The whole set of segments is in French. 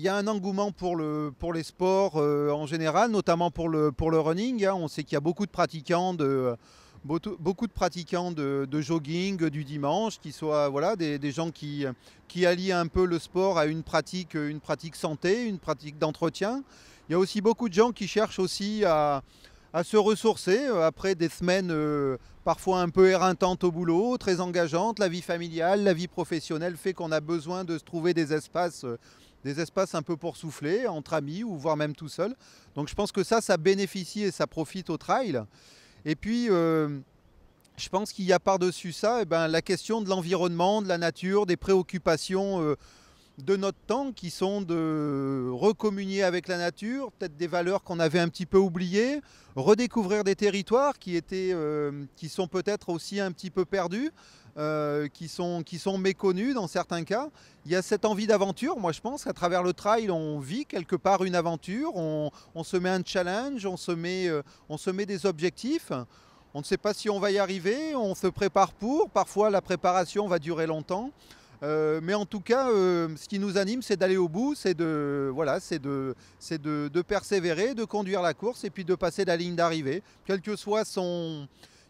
Il y a un engouement pour, le, pour les sports euh, en général, notamment pour le, pour le running. Hein. On sait qu'il y a beaucoup de pratiquants de, beaucoup de pratiquants de, jogging euh, du dimanche, qui voilà, des, gens qui, qui allient un peu le sport à une pratique, une pratique santé, une pratique d'entretien. Il y a aussi beaucoup de gens qui cherchent aussi à, à se ressourcer euh, après des semaines euh, parfois un peu éreintantes au boulot, très engageantes. La vie familiale, la vie professionnelle fait qu'on a besoin de se trouver des espaces, euh, des espaces un peu pour souffler, entre amis ou voire même tout seul. Donc je pense que ça, ça bénéficie et ça profite au trail. Et puis, je pense qu'il y a par-dessus ça eh ben, la question de l'environnement, de la nature, des préoccupations de notre temps qui sont de recommunier avec la nature, peut-être des valeurs qu'on avait un petit peu oubliées, redécouvrir des territoires qui, étaient, euh, qui sont peut-être aussi un petit peu perdus, euh, qui, sont, qui sont méconnus dans certains cas. Il y a cette envie d'aventure, moi je pense, à travers le trail, on vit quelque part une aventure, on, se met un challenge, on se met, euh, on se met des objectifs. On ne sait pas si on va y arriver, on se prépare pour, parfois la préparation va durer longtemps. Euh, mais en tout cas, euh, ce qui nous anime, c'est d'aller au bout, c'est de, voilà, de, persévérer, de conduire la course et puis de passer la ligne d'arrivée, quel que soit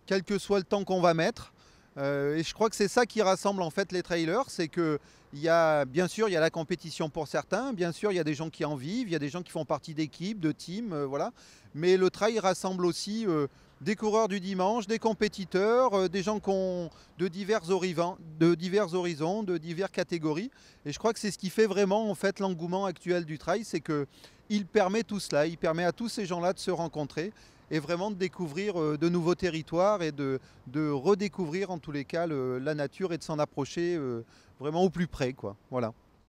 quel que soit le temps qu'on va mettre. Euh, et je crois que c'est ça qui rassemble en fait les trailers, c'est que y a bien sûr il y a la compétition pour certains, bien sûr il y a des gens qui en vivent, il y a des gens qui font partie d'équipes, de teams, euh, voilà. Mais le trail rassemble aussi euh, des coureurs du dimanche, des compétiteurs, des gens de divers, horizons, de divers horizons, de diverses catégories. Et je crois que c'est ce qui fait vraiment en fait l'engouement actuel du trail, c'est que il permet tout cela, il permet à tous ces gens-là de se rencontrer et vraiment de découvrir euh, de nouveaux territoires et de, redécouvrir en tous les cas la nature et de s'en approcher euh, vraiment au plus près. Quoi. Voilà.